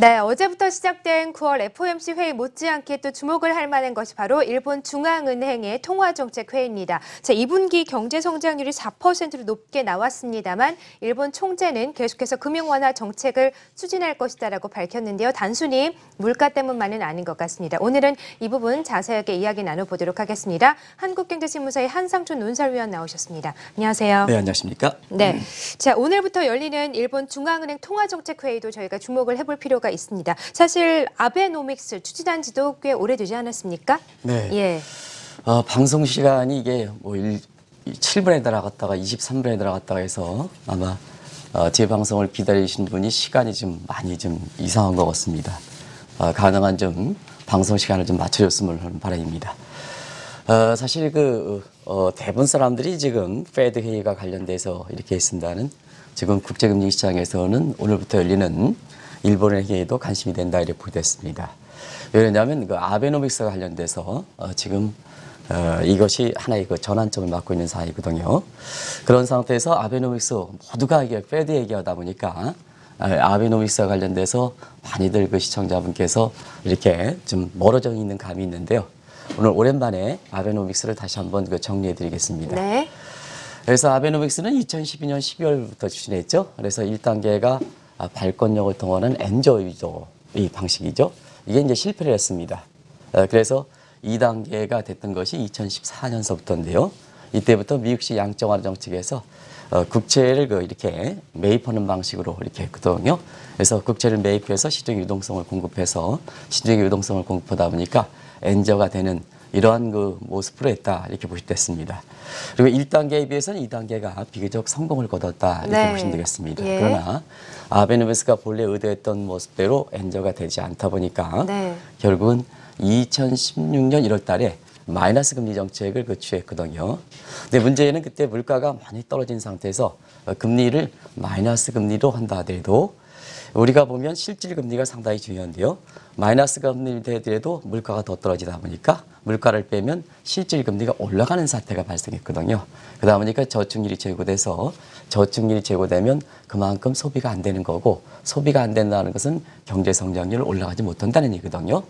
네, 어제부터 시작된 9월 FOMC 회의 못지않게 또 주목을 할 만한 것이 바로 일본 중앙은행의 통화정책 회의입니다. 제2분기 경제 성장률이 4%로 높게 나왔습니다만 일본 총재는 계속해서 금융 완화 정책을 추진할 것이다라고 밝혔는데요. 단순히 물가 때문만은 아닌 것 같습니다. 오늘은 이 부분 자세하게 이야기 나눠보도록 하겠습니다. 한국경제신문사의 한상준 논설위원 나오셨습니다. 안녕하세요. 네, 안녕하십니까? 네, 자 오늘부터 열리는 일본 중앙은행 통화정책 회의도 저희가 주목을 해볼 필요가 수가 있습니다. 사실 아베노믹스 추진한 지도 꽤 오래되지 않았습니까? 네. 예. 어, 방송 시간이 이게 뭐 1, 7분에 들어갔다가 23분에 들어갔다가 해서 아마 어, 제 방송을 기다리신 분이 시간이 좀 많이 좀 이상한 것 같습니다. 어, 가능한 좀 방송 시간을 좀 맞춰줬으면 하는 바람입니다. 어, 사실 그 어, 대부분 사람들이 지금 페드 회의가 관련돼서 이렇게 했습니다는 지금 국제금융시장에서는 오늘부터 열리는 일본에게도 관심이 된다 이렇게 보됐습니다. 왜냐하면 그 아베노믹스와 관련돼서 어 지금 어, 이것이 하나의 그 전환점을 맡고 있는 사이거든요. 그런 상태에서 아베노믹스 모두가 이게 패드 얘기하다 보니까 어, 아베노믹스와 관련돼서 많이들 그 시청자분께서 이렇게 좀 멀어져 있는 감이 있는데요. 오늘 오랜만에 아베노믹스를 다시 한번 그 정리해 드리겠습니다. 네. 그래서 아베노믹스는 2012년 12월부터 추진했죠. 그래서 1단계가 아, 발권력을 통하는 엔저위도이 방식이죠. 이게 이제 실패를 했습니다. 아, 그래서 2단계가 됐던 것이 2014년서부터인데요. 이때부터 미국식 양적완화 정책에서 어, 국채를 그 이렇게 매입하는 방식으로 이렇게 했거든요. 그래서 국채를 매입해서 시중 유동성을 공급해서 시중 유동성을 공급하다 보니까 엔저가 되는 이러한 그 모습으로 했다 이렇게 보시겠습니다 그리고 1단계에 비해서는 2단계가 비교적 성공을 거뒀다 이렇게 네. 보시면 되겠습니다. 예. 그러나 아베노베스가 본래 의도했던 모습대로 엔저가 되지 않다 보니까 네. 결국은 2016년 1월 달에 마이너스 금리 정책을 그 취했거든요. 근데 문제는 그때 물가가 많이 떨어진 상태에서 금리를 마이너스 금리로 한다 하더라도 우리가 보면 실질 금리가 상당히 중요한데요. 마이너스 금리를 되더라도 물가가 더 떨어지다 보니까 물가를 빼면 실질 금리가 올라가는 사태가 발생했거든요. 그러다 보니까 저축률이 제고돼서 저축률이 제고되면 그만큼 소비가 안 되는 거고 소비가 안 된다는 것은 경제 성장률 올라가지 못한다는 얘기거든요.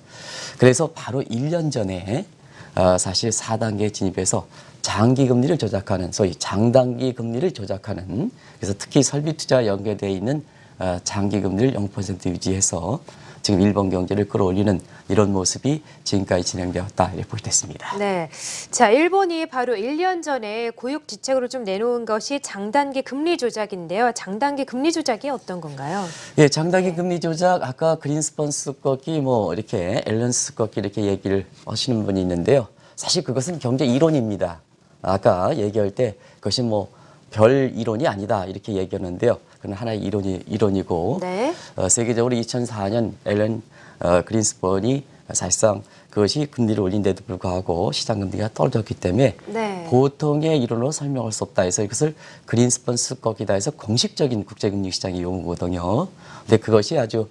그래서 바로 1년 전에 어, 사실 4단계 진입해서 장기 금리를 조작하는 소위 장단기 금리를 조작하는 그래서 특히 설비 투자 연계돼 있는 어, 장기 금리를 0% 유지해서 지금 일본 경제를 끌어올리는 이런 모습이 지금까지 진행되었다 이렇게 볼게있습니다 네, 자 일본이 바로 1년 전에 고육지책으로 좀 내놓은 것이 장단기 금리 조작인데요. 장단기 금리 조작이 어떤 건가요? 예, 장단기 네. 금리 조작 아까 그린스펀 스꺾기 뭐 이렇게 앨런 스꺾기 이렇게 얘기를 하시는 분이 있는데요. 사실 그것은 경제 이론입니다. 아까 얘기할 때 그것이 뭐 별 이론이 아니다 이렇게 얘기하는데요. 그건 하나의 이론이, 이론이고 네. 어, 세계적으로 2004년 앨런 어, 그린스펀이 사실상 그것이 금리를 올린데도 불구하고 시장 금리가 떨어졌기 때문에 네. 보통의 이론으로 설명할 수 없다 해서 이것을 그린스펀 수거기다 해서 공식적인 국제금융 시장의 용어거든요. 근데 그것이 아주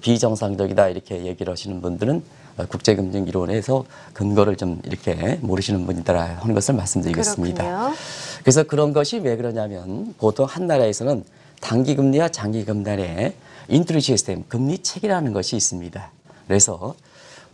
비정상적이다 이렇게 얘기를 하시는 분들은 어, 국제금융 이론에서 근거를 좀 이렇게 모르시는 분이더라 하는 것을 말씀드리겠습니다. 그렇군요. 그래서 그런 것이 왜 그러냐면 보통 한 나라에서는 단기금리와 장기금리 의 인트리 시스템, 금리 책이라는 것이 있습니다. 그래서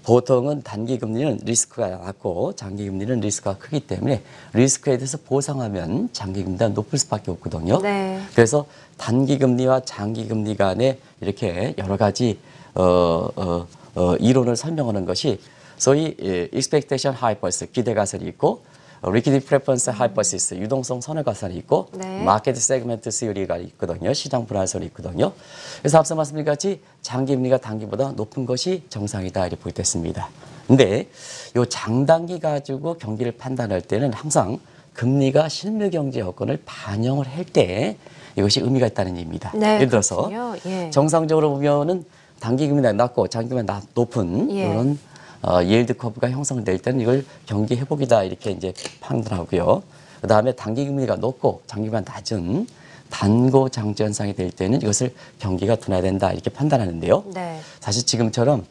보통은 단기금리는 리스크가 낮고 장기금리는 리스크가 크기 때문에 리스크에 대해서 보상하면 장기금리가 높을 수밖에 없거든요. 네. 그래서 단기금리와 장기금리 간에 이렇게 여러 가지 어, 어, 어, 이론을 설명하는 것이 소위 익스펙테이션 예, 하이퍼스 기대가설이 있고 리퀴디 프레퍼런스 하이퍼시스 유동성 선을 가산이 있고 네. 마켓 세그먼트 스요리가 있거든요. 시장 불안선이 있거든요. 그래서 앞서 말씀드린 같이 장기 금리가 단기보다 높은 것이 정상이다 이렇게 보겠습니다. 근데 요 장단기 가지고 경기를 판단할 때는 항상 금리가 실물 경제 여건을 반영을 할 때 이것이 의미가 있다는 얘기입니다. 네, 예를 들어서 예. 정상적으로 보면은 단기 금리가 낮고 장기 금리가 높은 예. 이런 어, 예일드 커브가 형성될 때는 이걸 경기 회복이다 이렇게 이제 판단하고요. 그 다음에 단기 금리가 높고 장기가 낮은 단고 장기 현상이 될 때는 이것을 경기가 둔화 된다 이렇게 판단하는데요. 네. 사실 지금처럼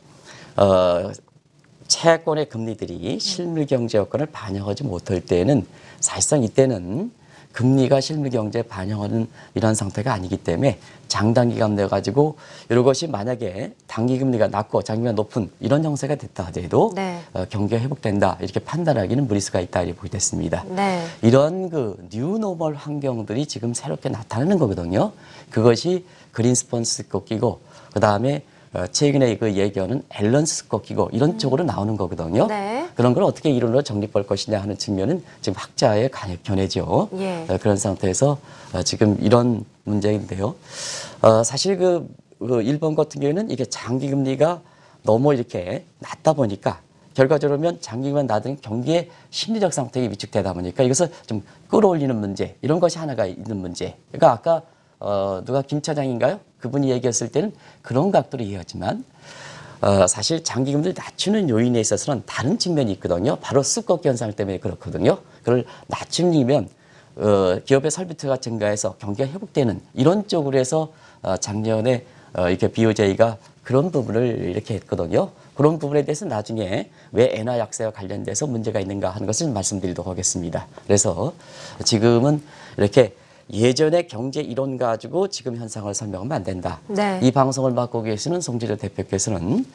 어, 채권의 금리들이 실물 경제 여건을 반영하지 못할 때에는 사실상 이때는 금리가 실물 경제에 반영하는 이런 상태가 아니기 때문에 장단기감 돼 가지고 이런 것이 만약에 단기 금리가 낮고 장기가 높은 이런 형세가 됐다 하더라도 네. 어, 경기가 회복된다 이렇게 판단하기는 무리수가 있다 이렇게 보게 됐습니다. 네. 이런 그 뉴노멀 환경들이 지금 새롭게 나타나는 거거든요. 그것이 그린스펀스 꺾이고 그 다음에 어, 최근에 그 얘기하는 밸런스 꺾이고 이런 음. 쪽으로 나오는 거거든요. 네. 그런 걸 어떻게 이론으로 정립할 것이냐 하는 측면은 지금 학자의 견해죠. 예. 어, 그런 상태에서 어, 지금 이런 문제인데요. 사실 그, 그 일본 같은 경우에는 이게 장기 금리가 너무 이렇게 낮다 보니까 결과적으로면 장기만 금 낮은 경기의 심리적 상태에 위축되다 보니까 이것을 좀 끌어올리는 문제 이런 것이 하나가 있는 문제. 그러니까 아까 어, 누가 김 차장인가요? 그분이 얘기했을 때는 그런 각도로 이해하지만 어, 사실 장기금리를 낮추는 요인에 있어서는 다른 측면이 있거든요. 바로 쑥꺾기 현상 때문에 그렇거든요. 그걸 낮추면 어, 기업의 설비투가 증가해서 경기가 회복되는 이런 쪽으로 해서 어, 작년에 어, 이렇게 BOJ가 그런 부분을 이렇게 했거든요. 그런 부분에 대해서 나중에 왜 엔화 약세와 관련돼서 문제가 있는가 하는 것을 말씀드리도록 하겠습니다. 그래서 지금은 이렇게 예전의 경제 이론 가지고 지금 현상을 설명하면 안 된다. 네. 이 방송을 맡고 계시는 송재료 대표께서는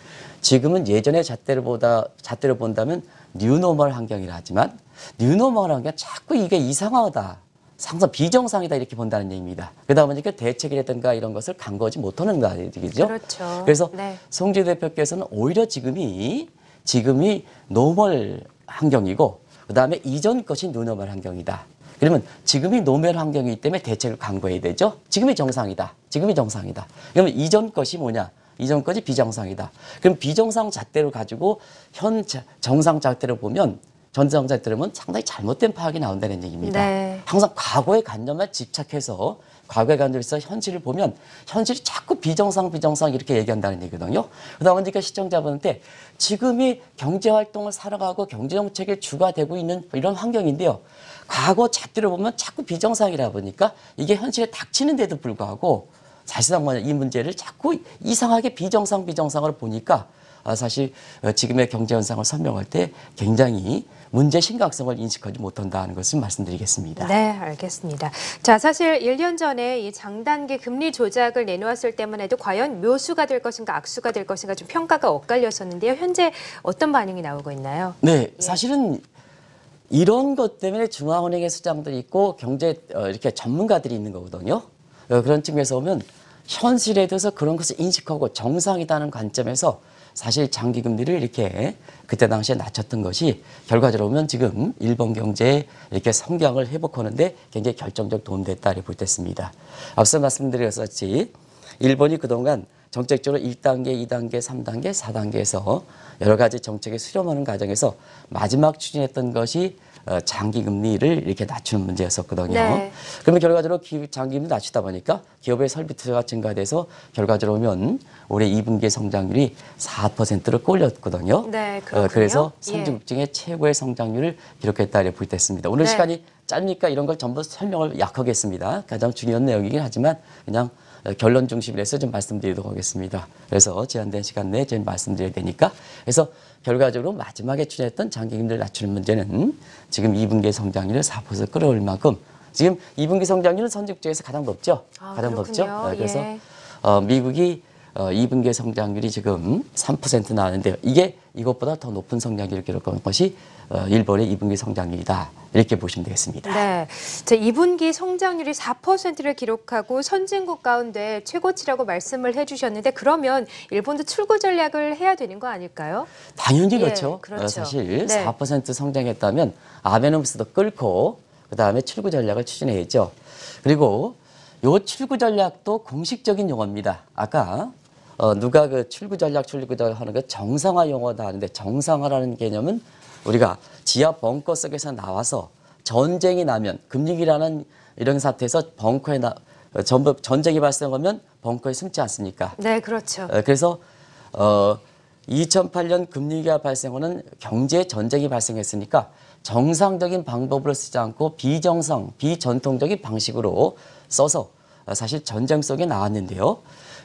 지금은 예전의 잣대로 보다 잣대로 본다면 뉴노멀 환경이라 하지만 뉴노멀 환경 자꾸 이게 이상하다. 항상 비정상이다 이렇게 본다는 얘기입니다. 그러다 보니까 대책이라든가 이런 것을 간구하지 못하는가 얘기죠. 그렇죠. 그래서 네. 송재 대표께서는 오히려 지금이 지금이 노멀 환경이고 그다음에 이전 것이 뉴노멀 환경이다. 그러면 지금이 노멸 환경이기 때문에 대책을 강구해야 되죠. 지금이 정상이다. 지금이 정상이다. 그러면 이전 것이 뭐냐? 이전 것이 비정상이다. 그럼 비정상 잣대를 가지고 현 정상 잣대를 보면 전정자들대면 상당히 잘못된 파악이 나온다는 얘기입니다. 네. 항상 과거의 관념에 집착해서 과거에 관해서 현실을 보면 현실이 자꾸 비정상 비정상 이렇게 얘기한다는 얘기거든요. 그러다 보니까 시청자분한테 지금이 경제활동을 살아가고 경제정책의 주가 되고 있는 이런 환경인데요. 과거 잣대로 보면 자꾸 비정상이라 보니까 이게 현실에 닥치는데도 불구하고 사실상 이 문제를 자꾸 이상하게 비정상 비정상으로 보니까 아, 사실 어, 지금의 경제 현상을 설명할 때 굉장히 문제 심각성을 인식하지 못한다는 것을 말씀드리겠습니다. 네, 알겠습니다. 자, 사실 1년 전에 이 장단기 금리 조작을 내놓았을 때만 해도 과연 묘수가 될 것인가 악수가 될 것인가 좀 평가가 엇갈렸었는데요. 현재 어떤 반응이 나오고 있나요? 네, 예. 사실은 이런 것 때문에 중앙은행의 수장들이 있고 경제 어, 이렇게 전문가들이 있는 거거든요. 어, 그런 측면에서 보면 현실에 대해서 그런 것을 인식하고 정상이라는 관점에서 사실 장기 금리를 이렇게 그때 당시에 낮췄던 것이 결과적으로 보면 지금 일본 경제에 이렇게 성장을 회복하는데 굉장히 결정적 도움됐다 를볼때 있습니다. 앞서 말씀드렸었지 일본이 그동안 정책적으로 1단계, 2단계, 3단계, 4단계에서 여러 가지 정책에 수렴하는 과정에서 마지막 추진했던 것이 어, 장기 금리를 이렇게 낮추는 문제였었거든요. 네. 그러면 결과적으로 장기 금리 낮추다 보니까 기업의 설비 투자가 증가돼서 결과적으로 오면 올해 2분기 성장률이 4%로 꼴렸거든요. 네, 어, 그렇군요. 어, 그래서 선진국 중에 예. 최고의 성장률을 기록했다 이렇게 볼때습니다 오늘 네. 시간이 짧으니까 이런 걸 전부 설명을 약하겠습니다 가장 중요한 내용이긴 하지만 그냥 결론 중심이라서 좀 말씀드리도록 하겠습니다. 그래서 제한된 시간 내에 좀 말씀드려야 되니까 그래서 결과적으로 마지막에 출연했던 장기임를 낮추는 문제는 지금 2분기 성장률을 4% 끌어올 만큼 지금 2분기 성장률은 선진국 중에서 가장 높죠. 아, 가장 그렇군요. 높죠. 네, 그래서 예. 어, 미국이 어, 2분기 성장률이 지금 3% 나왔는데요. 이게 이것보다 더 높은 성장률을 기록한 것이 어, 일본의 2분기 성장률이다. 이렇게 보시면 되겠습니다. 네. 제 2분기 성장률이 4%를 기록하고 선진국 가운데 최고치라고 말씀을 해주셨는데 그러면 일본도 출구 전략을 해야 되는 거 아닐까요? 당연히 예, 그렇죠. 예, 그렇죠. 사실 네. 4% 성장했다면 아베노믹스도 끓고 그다음에 출구 전략을 추진해야죠. 그리고 요 출구 전략도 공식적인 용어입니다. 아까 어, 누가 그 출구 전략, 출구 전략 하는 거 그 정상화 용어다 하는데 정상화라는 개념은 우리가 지하 벙커 속에서 나와서 전쟁이 나면 금융이라는 이런 사태에서 벙커에 나 전부 전쟁이 발생하면 벙커에 숨지 않습니까? 네, 그렇죠. 어, 그래서 어 2008년 금융위기가 발생하는 경제 전쟁이 발생했으니까 정상적인 방법으로 쓰지 않고 비정상, 비전통적인 방식으로 써서 사실 전쟁 속에 나왔는데요.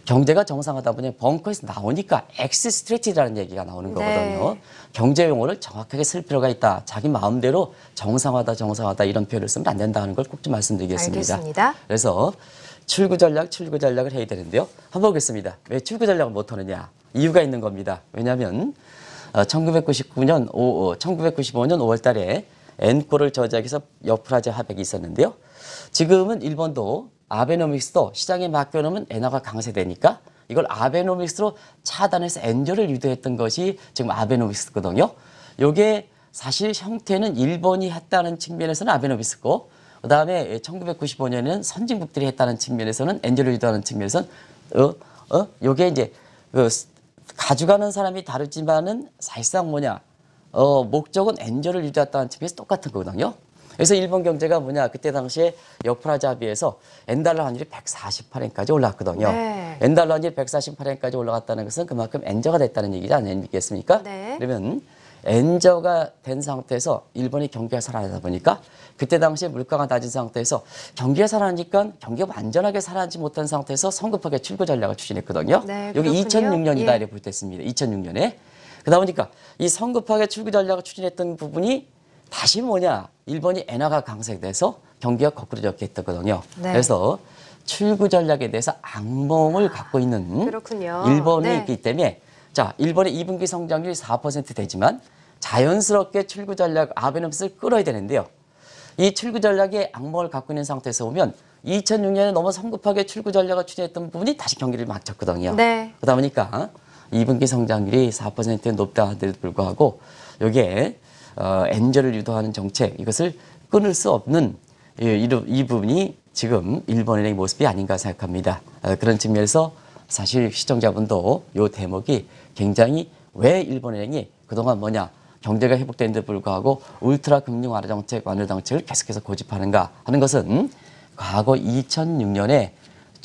경제가 정상하다 보니 벙커에서 나오니까 엑스 스트레치라는 얘기가 나오는 네. 거거든요. 네. 경제 용어를 정확하게 쓸 필요가 있다. 자기 마음대로 정상화다 정상화다 이런 표현을 쓰면 안 된다는 걸 꼭 좀 말씀드리겠습니다. 알겠습니다. 그래서 출구 전략, 출구 전략을 해야 되는데요. 한번 보겠습니다. 왜 출구 전략을 못 하느냐? 이유가 있는 겁니다. 왜냐하면 1999년, 5, 1995년 5월 달에 엔코를 저지하기 위해서 여프라제 합약이 있었는데요. 지금은 일본도 아베노믹스도 시장에 맡겨놓으면 엔화가 강세되니까 이걸 아베노믹스로 차단해서 엔저를 유도했던 것이 지금 아베노믹스거든요. 요게 사실 형태는 일본이 했다는 측면에서는 아베노믹스고 그 다음에 1995년에는 선진국들이 했다는 측면에서는 엔저를 유도하는 측면에서는 어? 어? 요게 이제 그 가져가는 사람이 다르지만은 사실상 뭐냐 어, 목적은 엔저를 유도했다는 측면에서 똑같은 거거든요. 그래서 일본 경제가 뭐냐 그때 당시에 여프라자 비에서 엔달러 환율이 148엔까지 올라갔거든요. 네. 엔달러 환율 148엔까지 올라갔다는 것은 그만큼 엔저가 됐다는 얘기지 아니겠습니까? 네. 그러면 엔저가 된 상태에서 일본이 경기가 살아나다 보니까 그때 당시에 물가가 낮은 상태에서 경기가 살아나니까 경기가 완전하게 살아나지 못한 상태에서 성급하게 출구 전략을 추진했거든요. 네, 여기 2006년이다 예. 이렇게 볼때 있습니다. 2006년에. 그러다 보니까 이 성급하게 출구 전략을 추진했던 부분이 다시 뭐냐 일본이 엔화가 강세돼서 경기가 거꾸로 적 접했거든요. 네. 그래서 출구 전략에 대해서 악몽을 갖고 있는 그렇군요. 일본이 네. 있기 때문에 자 일본의 2분기 성장률이 4% 되지만 자연스럽게 출구 전략 아베넘스를 끌어야 되는데요. 이 출구 전략의 악몽을 갖고 있는 상태에서 보면 2006년에 너무 성급하게 출구 전략을 추진했던 부분이 다시 경기를 막쳤거든요. 네. 그러다 보니까 2분기 성장률이 4%에 높다 하더라도 불구하고 여기에 어, 엔젤을 유도하는 정책 이것을 끊을 수 없는 예, 이, 이이 부분이 지금 일본의 은행 모습이 아닌가 생각합니다. 어, 그런 측면에서 사실 시청자분도 이 대목이 굉장히 왜 일본은행이 그동안 뭐냐 경제가 회복되는데 불구하고 울트라 금융 완화 정책 완화 정책을 계속해서 고집하는가 하는 것은 과거 2006년에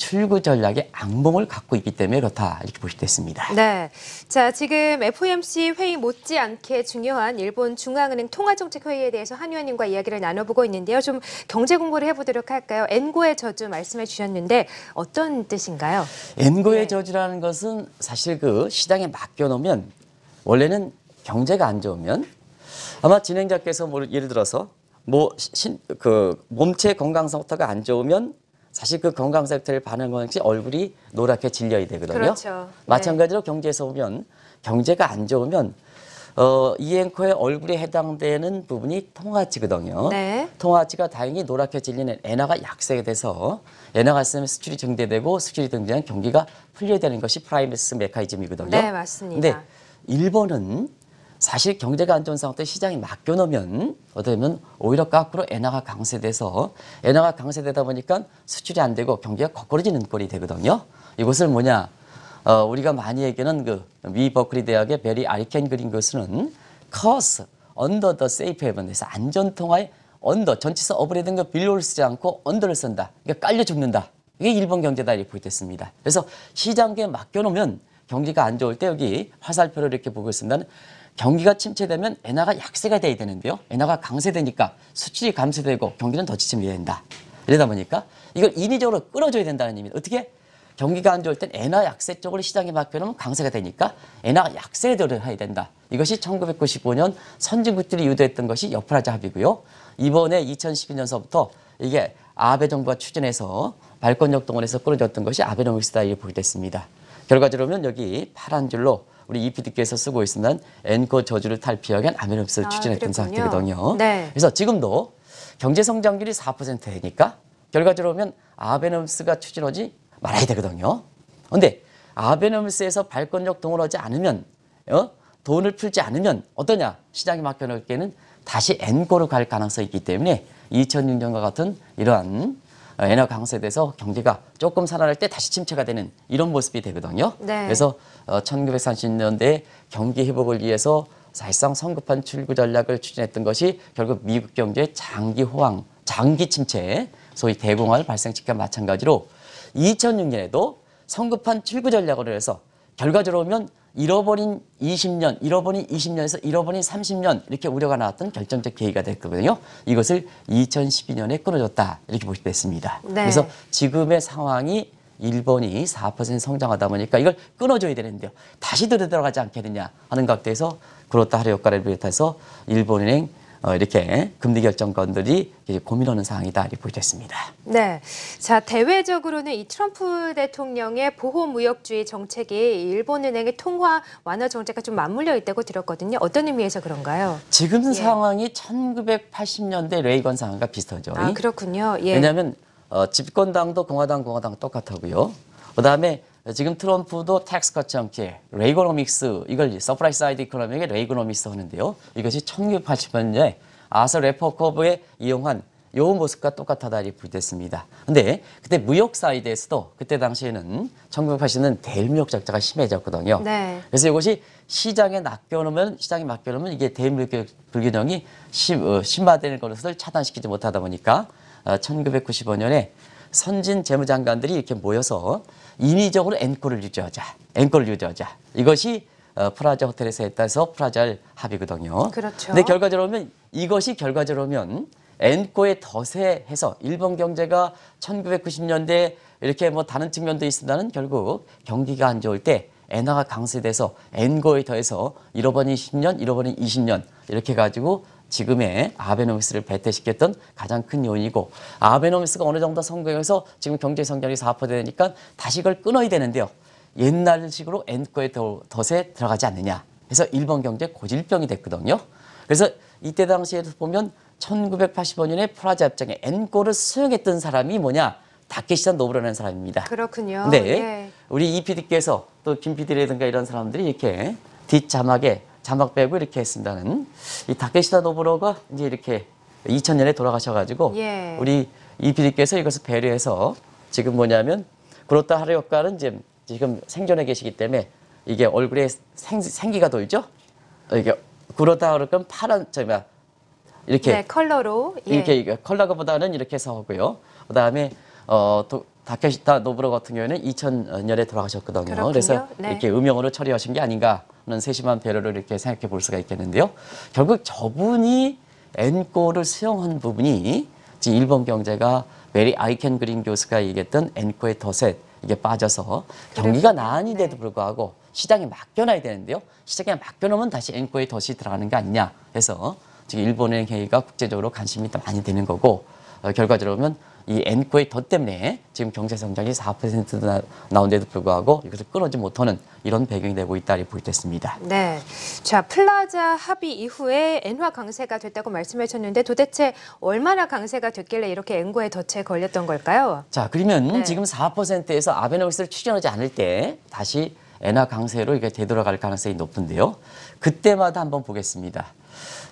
출구 전략의 악몽을 갖고 있기 때문에 그렇다 이렇게 보시면 됐습니다. 네, 자 지금 FOMC 회의 못지않게 중요한 일본 중앙은행 통화정책 회의에 대해서 한 위원님과 이야기를 나눠보고 있는데요. 좀 경제 공부를 해보도록 할까요? 엔고의 저주 말씀해 주셨는데 어떤 뜻인가요? 엔고의 네. 저주라는 것은 사실 그 시장에 맡겨놓으면 원래는 경제가 안 좋으면 아마 진행자께서 뭐 예를 들어서 뭐신그 몸체 건강상태가 안 좋으면 사실 그 건강상태를 반영하는 것이 얼굴이 노랗게 질려야 되거든요. 그렇죠. 마찬가지로 네. 경제에서 보면 경제가 안 좋으면 어, 이 앵커의 얼굴에 해당되는 부분이 통화치거든요. 네. 통화치가 다행히 노랗게 질리는 엔화가 약세가 돼서 엔화가 쓰면 수출이 증대되고 수출이 증대한 경기가 풀려야 되는 것이 프라이메스메카이즘이거든요 네, 맞습니다. 근데 일본은 사실 경제가 안 좋은 상황 때시장이 맡겨놓으면 어떻게 보면 오히려 거꾸로 엔화가 강세돼서 엔화가 강세되다 보니까 수출이 안 되고 경기가 거꾸로지는 꼴이 되거든요. 이것을 뭐냐 어, 우리가 많이 얘기하는 그위 버클리 대학의 베리 아리켄 그린 것은 커스 언더 더 세이프 헤븐에서 안전통화의 언더 전치어브을 든거 빌로올 쓰지 않고 언더를 쓴다. 그러니까 깔려 죽는다. 이게 일본 경제다 이렇게 보겠습니다. 그래서 시장에 맡겨놓으면 경기가 안 좋을 때 여기 화살표를 이렇게 보고 있습니다. 경기가 침체되면 엔화가 약세가 돼야 되는데요. 엔화가 강세되니까 수출이 감소되고 경기는 더 지침이 된다. 이러다 보니까 이걸 인위적으로 끌어줘야 된다는 의미입니다. 어떻게? 경기가 안 좋을 땐 엔화 약세 쪽으로 시장이 바뀌면 강세가 되니까 엔화가 약세대로 해야 된다. 이것이 1995년 선진국들이 유도했던 것이 여프라자 합의고요. 이번에 2012년서부터 이게 아베 정부가 추진해서 발권역 동원해서 끌어졌던 것이 아베노믹스다 이렇게 보게 됐습니다. 결과적으로는 여기 파란 줄로 우리 이피디께서 쓰고 있으면 엔코 저주를 탈피하기 위한 아미노스를 아, 추진했던 그랬군요. 상태거든요. 네. 그래서 지금도 경제 성장률이 4%니까 결과적으로 보면 아베노스가 추진하지 말아야 되거든요. 근데 아베노스에서 발권력 동원 하지 않으면 어? 돈을 풀지 않으면 어떠냐? 시장이 맡겨놓을 때는 다시 엔코로 갈 가능성이 있기 때문에 2006년과 같은 이러한 엔화 어, 강세돼서 경제가 조금 살아날 때 다시 침체가 되는 이런 모습이 되거든요. 네. 그래서 어, 1930년대 경기 회복을 위해서 사실상 성급한 출구 전략을 추진했던 것이 결국 미국 경제의 장기 호황, 장기 침체, 소위 대공황을 발생시킨 마찬가지로 2006년에도 성급한 출구 전략으로 해서 결과적으로 보면 잃어버린 20년, 잃어버린 20년에서 잃어버린 30년 이렇게 우려가 나왔던 결정적 계기가 됐거든요. 이것을 2012년에 끊어졌다 이렇게 보시면 됐습니다. 네. 그래서 지금의 상황이 일본이 4% 성장하다 보니까 이걸 끊어줘야 되는데요. 다시 들어가지 않겠느냐 하는 각도에서 그렇다 하려 효과를 비롯해서 일본은행 어, 이렇게 금리 결정권들이 고민하는 상황이다 이렇게 보여졌습니다. 네, 자 대외적으로는 이 트럼프 대통령의 보호 무역주의 정책이 일본은행의 통화 완화 정책과 좀 맞물려 있다고 들었거든요. 어떤 의미에서 그런가요? 지금 예. 상황이 1980년대 레이건 상황과 비슷하죠. 아 그렇군요. 예. 왜냐하면 어, 집권당도 공화당 공화당 똑같다고요. 그다음에 지금 트럼프도 텍스 커치 않게 레이그노믹스 이걸 서프라이즈 사이드 이코노믹에 레이그노믹스 하는데요. 이것이 1980년에 아서 레퍼커브에 이용한 요 모습과 똑같하다 리 불됐습니다. 근데 그때 무역 사이드에서도 그때 당시에는 1980년 대미역 적자가 심해졌거든요. 네. 그래서 이것이 시장에 낚여놓으면 시장에 맡겨놓으면 이게 대미역 불균형이 심, 어, 심화되는 것을 차단시키지 못하다 보니까 어, 1995년에 선진 재무장관들이 이렇게 모여서 인위적으로 앵콜을 유지하자. 앵콜 을 유지하자. 이것이 어, 프라자 호텔에서 했다서 프라자 합의거든요. 그렇죠. 근데 결과적으로 보면 이것이 결과적으로 보면 엔코에 더세해서 일본 경제가 1990년대 이렇게 뭐 다른 측면도 있습니다는 결국 경기가 안 좋을 때 엔화가 강세돼서 엔코에 더해서 잃어버린 10년, 잃어버린 20년 이렇게 가지고 지금의 아베노믹스를 배태시켰던 가장 큰 요인이고 아베노믹스가 어느 정도 성공해서 지금 경제 성장이 4% 되니까 다시 그걸 끊어야 되는데요. 옛날식으로 엔코의 덫에 들어가지 않느냐. 그래서 일본 경제 고질병이 됐거든요. 그래서 이때 당시에도 보면 1985년에 프라자 협정에 엔코를 수용했던 사람이 뭐냐? 다케시다 노브라는 사람입니다. 그렇군요. 네. 예. 우리 이 PD께서 또김 PD라든가 이런 사람들이 이렇게 뒷자막에 자막 빼고 이렇게 했습니다는 이 다케시다 노브로가 이제 이렇게 2000년에 돌아가셔가지고 예. 우리 이비디께서 이것을 배려해서 지금 뭐냐면 그렇다 하루 효과는 지금, 지금 생존해 계시기 때문에 이게 얼굴에 생, 생기가 돌죠. 이게 그러다 그러면 파란 저기야 이렇게 네, 컬러로 예. 이렇게 컬러보다는 이렇게 해서 하고요. 그다음에 어 도, 다케시타 노브로 같은 경우에는 2000년에 돌아가셨거든요. 그렇군요. 그래서 네. 이렇게 음영으로 처리하신 게 아닌가 하는 세심한 배려를 이렇게 생각해 볼 수가 있겠는데요. 결국 저분이 엔코를 수용한 부분이 지금 일본 경제가 메리 아이켄 그린 교수가 얘기했던 엔코의 덫에 이게 빠져서 경기가 난이 네. 돼도 불구하고 시장에 맡겨놔야 되는데요. 시장에 맡겨놓으면 다시 엔코의 덫이 들어가는 거 아니냐 해서 지금 일본의 행위가 국제적으로 관심이 많이 되는 거고 어, 결과적으로 보면 이 엔코의 더 때문에 지금 경제 성장이 4%나 나온데도 불구하고 이것을 끊어지 못하는 이런 배경이 되고 있다 이 보이됐습니다. 네, 자 플라자 합의 이후에 엔화 강세가 됐다고 말씀하셨는데 도대체 얼마나 강세가 됐길래 이렇게 엔고의 덫에 걸렸던 걸까요? 자 그러면 네. 지금 4%에서 아베노믹스를 추진하지 않을 때 다시 엔화 강세로 이게 되돌아갈 가능성이 높은데요. 그때마다 한번 보겠습니다.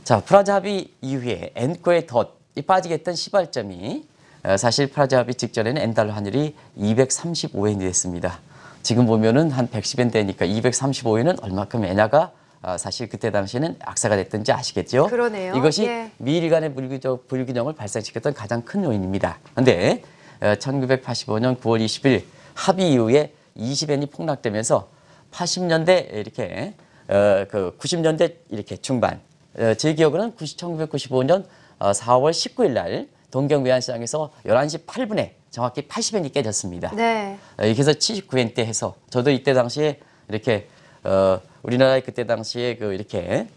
자 플라자 합의 이후에 엔코의 덫이 빠지게 던 시발점이 어, 사실 프라자비 직전에는 엔달러 환율이 235엔이 됐습니다. 지금 보면은 한 110엔 되니까 235엔은 얼마큼 엔화가 어, 사실 그때 당시에는 악사가 됐든지 아시겠죠? 그러네요. 이것이 예. 미일 간의 불균형, 을 발생시켰던 가장 큰 요인입니다. 그런데 1985년 9월 20일 합의 이후에 20엔이 폭락되면서 80년대 이렇게 어, 그 90년대 이렇게 중반 제 기억으로는 1995년 4월 19일 날 동경 외환시장에서 11시 8분에 정확히 80엔이 깨졌습니다. 네. 이렇게 서7 9엔때 해서 저도 이때 당시에 이렇게 어, 우리나라에 그때 당시에 그 이렇게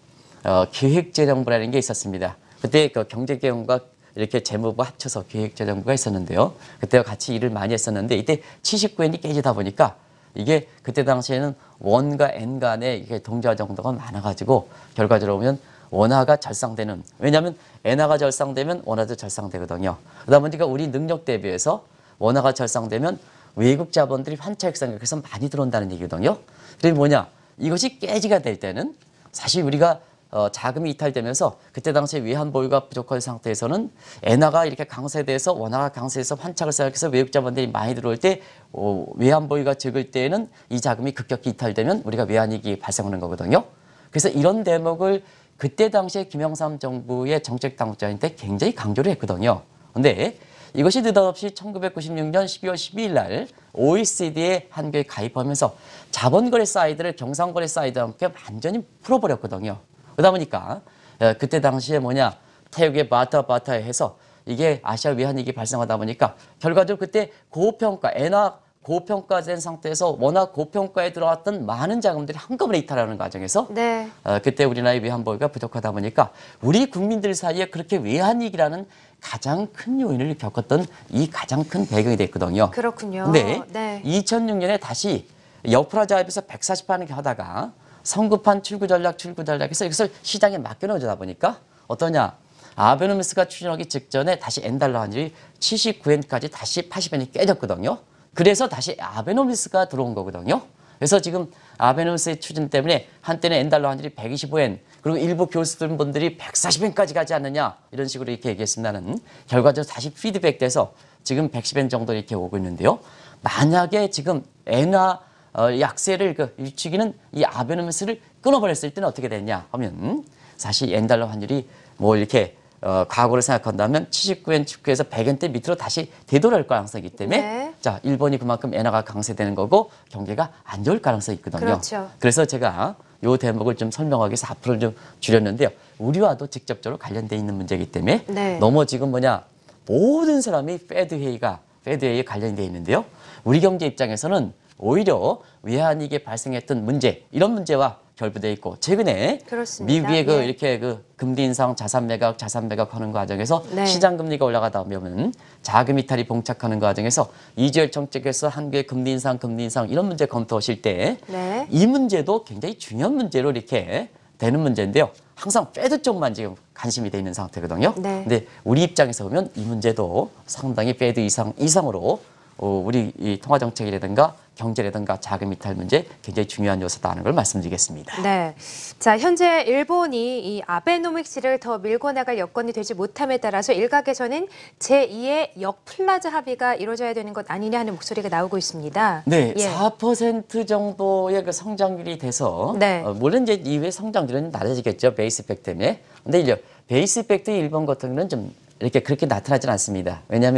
어, 기획재정부라는 게 있었습니다. 그때 그 경제개혁과 이렇게 재무부 합쳐서 기획재정부가 있었는데요. 그때와 같이 일을 많이 했었는데 이때 79엔이 깨지다 보니까 이게 그때 당시에는 원과 엔간의 이게 동자 정도가 많아가지고 결과적으로 보면 원화가 절상되는 왜냐하면 엔화가 절상되면 원화도 절상되거든요. 그러다 보니까 우리 능력 대비해서 원화가 절상되면 외국 자본들이 환차익상각에서 많이 들어온다는 얘기거든요. 그게 뭐냐? 이것이 깨지가 될 때는 사실 우리가 어, 자금이 이탈되면서 그때 당시에 외환 보유가 부족한 상태에서는 엔화가 이렇게 강세돼서 원화가 강세해서 환착을 생각해서 외국 자본들이 많이 들어올 때 어, 외환 보유가 적을 때에는 이 자금이 급격히 이탈되면 우리가 외환위기 발생하는 거거든요. 그래서 이런 대목을 그때 당시에 김영삼 정부의 정책 당국자한테 굉장히 강조를 했거든요. 그런데 이것이 느닷없이 1996년 12월 12일 날 OECD에 한국에 가입하면서 자본거래 사이드를 경상거래 사이드와 함께 완전히 풀어버렸거든요. 그러다 보니까 어, 그때 당시에 뭐냐 태국의 바타 바타에 해서 이게 아시아 위한 위기 발생하다 보니까 결과적으로 그때 고평가 엔화 고평가된 상태에서 워낙 고평가에 들어왔던 많은 자금들이 한꺼번에 이탈하는 과정에서 네. 어, 그때 우리나라의 외환보유가 부족하다 보니까 우리 국민들 사이에 그렇게 외환위기라는 가장 큰 요인을 겪었던 이 가장 큰 배경이 됐거든요. 그렇군요. 네. 네. 2006년에 다시 여프라 자입에서 140판을 하다가 성급한 출구 전략, 출구 전략에서 이것을 시장에 맡겨놓으다 보니까 어떠냐. 아베노미스가 추진하기 직전에 다시 엔달러 환율이 79엔까지 다시 80엔이 깨졌거든요. 그래서 다시 아베노미스가 들어온 거거든요. 그래서 지금 아베노미스의 추진 때문에 한때는 엔달러 환율이 125엔 그리고 일부 교수분들이 140엔까지 가지 않느냐 이런 식으로 이렇게 얘기했습니다는 결과적으로 다시 피드백돼서 지금 110엔 정도 이렇게 오고 있는데요. 만약에 지금 엔화 어, 약세를 그 유치기는 이 아베노미스를 끊어버렸을 때는 어떻게 되냐 하면 사실 엔달러 환율이 뭐 이렇게 어, 과거를 생각한다면 79엔 직후에서 100엔대 밑으로 다시 되돌아올 가능성이 있기 때문에 네. 자 일본이 그만큼 엔화가 강세되는 거고 경제가 안 좋을 가능성이 있거든요. 그렇죠. 그래서 제가 요 대목을 좀 설명하기 위해서 앞으로 좀 줄였는데요. 우리와도 직접적으로 관련돼 있는 문제이기 때문에 네. 너무 지금 뭐냐 모든 사람이 패드 회의가 패드 회의에 관련이 돼 있는데요. 우리 경제 입장에서는 오히려 외환위기 발생했던 문제 이런 문제와 결부돼 있고 최근에 그렇습니다. 미국의 그 예. 이렇게 그 금리 인상, 자산 매각, 자산 매각하는 그 과정에서 네. 시장 금리가 올라가다 보면 은 자금 이탈이 봉착하는 그 과정에서 이재열 정책에서 한국의 금리 인상, 금리 인상 이런 문제 검토하실 때이 네. 문제도 굉장히 중요한 문제로 이렇게 되는 문제인데요. 항상 패드 쪽만 지금 관심이 돼 있는 상태거든요. 네. 근데 우리 입장에서 보면 이 문제도 상당히 패드 이상 이상으로 어, 우리 이 통화 정책이라든가 경제라든가 자금 이탈 문제 굉장히 중요한 요소다는 하걸 말씀드리겠습니다. 네. 자, 현재 일본이 이 아베노믹스를 더 밀고 나갈 여건이 되지 못함에 따라서 일각에서는 제2의 역플라자 합의가 이루어져야 되는 것 아니냐 하는 목소리가 나오고 있습니다. 네. 예. 4% 정도의 그 성장률이 돼서 네. 어, 물론 이제 이후에 성장률은 낮아지겠죠. 베이스팩 때문에. 근데 이제 베이스팩도 일본 같은 경우는 좀 이렇게 그렇게 나타나진 않습니다. 왜냐하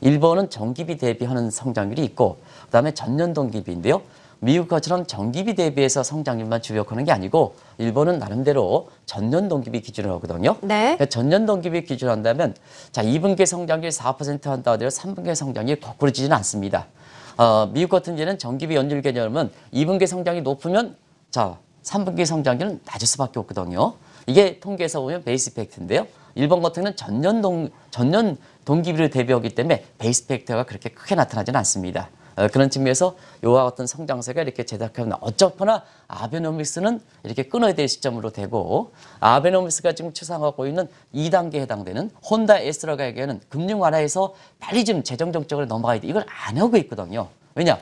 일본은 전기비 대비하는 성장률이 있고 그다음에 전년 동기비인데요. 미국과처럼 전기비 대비해서 성장률만 주력하는 게 아니고 일본은 나름대로 전년 동기비 기준으로 하거든요. 네. 그러니까 전년 동기비 기준으로 한다면 자 2분기 성장률 4% 한다 하더라도 3분기 성장률이 거꾸로 지지는 않습니다. 어, 미국 같은 경우는 전기비 연율 개념은 2분기 성장이 높으면 자 3분기 성장률은 낮을 수밖에 없거든요. 이게 통계에서 보면 베이스 팩트인데요. 일본 같은 경우는 전년 동 전년 동기비를 대비하기 때문에 베이스 팩터가 그렇게 크게 나타나지는 않습니다. 어, 그런 측면에서 이와 같은 성장세가 이렇게 제작하면 어쩌거나 아베노믹스는 이렇게 끊어야 될 시점으로 되고 아베노믹스가 지금 추상하고 있는 2단계에 해당되는 혼다 에스라가 얘기하는 금융 완화에서 빨리 좀 재정 정책을 넘어가야 돼. 이걸 안 하고 있거든요. 왜냐?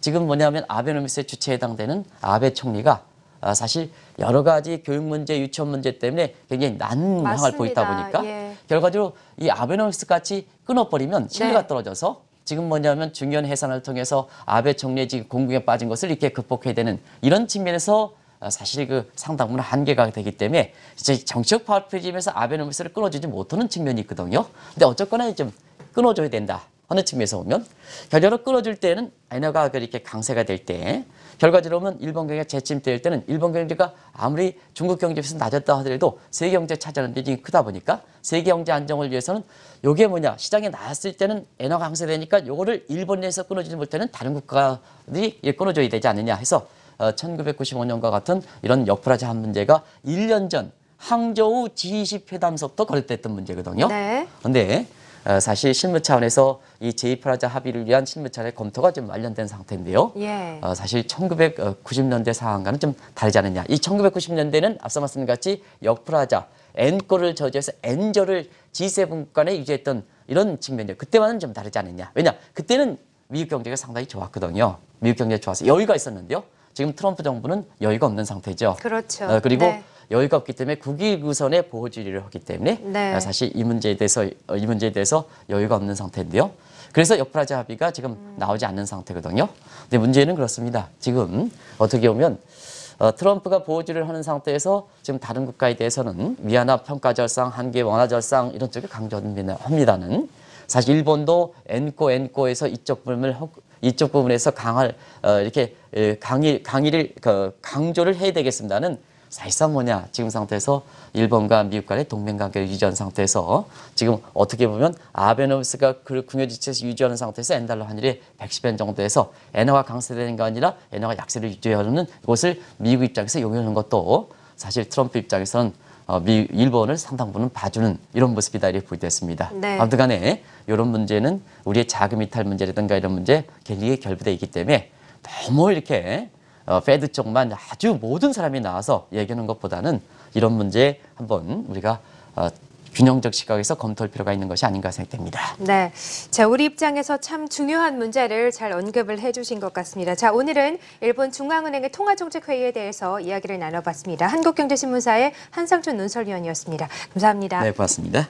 지금 뭐냐면 아베노믹스의 주체에 해당되는 아베 총리가 아, 사실 여러 가지 교육 문제, 유치원 문제 때문에 굉장히 난항을 보이다 보니까 예. 결과적으로 이 아베노믹스 같이 끊어버리면 신뢰가 네. 떨어져서 지금 뭐냐면 중요한 해산을 통해서 아베 총리의 지금 공격에 빠진 것을 이렇게 극복해야 되는 이런 측면에서 아, 사실 그 상당 부분 한계가 되기 때문에 이제 정치적 파퓰리즘에서 아베노믹스를 끊어주지 못하는 측면이 있거든요. 근데 어쨌거나 좀 끊어줘야 된다. 어느 측면에서 보면 결여로 끌어줄 때는 에너가 그렇게 강세가 될 때 결과적으로 보면 일본 경제가 재침될 때는 일본 경제가 아무리 중국 경제에 비해서 낮았다 하더라도 세계 경제 차지하는 비중이 크다 보니까 세계 경제 안정을 위해서는 요게 뭐냐 시장에나왔을 때는 에너가 강세되니까 요거를 일본에서 끊어주지 못하는 다른 국가들이 끊어줘야 되지 않느냐 해서 1995년과 어, 같은 이런 역프라자 한 문제가 1년 전 항저우 G20 회담서부터 거론됐던 문제거든요. 네. 근데 어, 사실 실무 차원에서 이제이프라자 합의를 위한 실무 차원의 검토가 좀 완료된 상태인데요. 예. 어, 사실 1990년대 상황과는 좀 다르지 않느냐. 이 1990년대는 앞서 말씀 드린 같이 역프라자 n 골를 저지해서 N조를 G7 간에 유지했던 이런 측면이에요. 그때와는 좀 다르지 않느냐. 왜냐? 그때는 미국 경제가 상당히 좋았거든요. 미국 경제 좋아서 여유가 있었는데요. 지금 트럼프 정부는 여유가 없는 상태죠. 그렇죠. 어, 그리고 네. 여유가 없기 때문에 국익우선의 보호주의를 하기 때문에 네. 아, 사실 이 문제에 대해서 이 문제에 대해서 여유가 없는 상태인데요. 그래서 역프라자 합의가 지금 음. 나오지 않는 상태거든요. 근데 문제는 그렇습니다. 지금 어떻게 보면 어, 트럼프가 보호주의를 하는 상태에서 지금 다른 국가에 대해서는 위안화 평가 절상, 한계 원화 절상 이런 쪽에 강조합니다는 사실 일본도 엔코 엔코에서 이쪽 부분을 이쪽 부분에서 강할 어, 이렇게 강의 강의를 그 강조를 해야 되겠습니다는 사실상 뭐냐 지금 상태에서 일본과 미국 간의 동맹관계를 유지하는 상태에서 지금 어떻게 보면 아베노미스가 그 궁여지체에서 유지하는 상태에서 엔달러 환율이 110엔 정도에서 엔화가 강세되는 게 아니라 엔화가 약세를 유지하는 이것을 미국 입장에서 용인하는 것도 사실 트럼프 입장에서는 어, 미, 일본을 상당 부분 봐주는 이런 모습이다 이렇게 보이됐습니다. 네. 아무튼 간에 이런 문제는 우리의 자금 이탈 문제라든가 이런 문제 굉장히 결부되어 있기 때문에 너무 이렇게 어, 페드 쪽만 아주 모든 사람이 나와서 얘기하는 것보다는 이런 문제 한번 우리가 어, 균형적 시각에서 검토할 필요가 있는 것이 아닌가 생각됩니다. 네, 자 우리 입장에서 참 중요한 문제를 잘 언급을 해주신 것 같습니다. 자 오늘은 일본 중앙은행의 통화정책회의에 대해서 이야기를 나눠봤습니다. 한국경제신문사의 한상준 논설위원이었습니다. 감사합니다. 네, 고맙습니다.